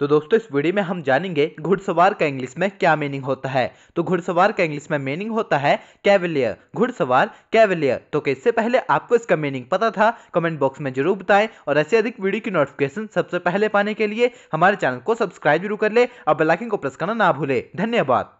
तो दोस्तों इस वीडियो में हम जानेंगे घुड़सवार का इंग्लिश में क्या मीनिंग होता है तो घुड़सवार का इंग्लिश में मीनिंग होता है कैवलियर घुड़सवार कैवलियर तो इससे पहले आपको इसका मीनिंग पता था कमेंट बॉक्स में जरूर बताएं और ऐसे अधिक वीडियो की नोटिफिकेशन सबसे पहले पाने के लिए हमारे चैनल को सब्सक्राइब जरूर कर ले और बेलाइकिन को प्रेस करना ना भूले धन्यवाद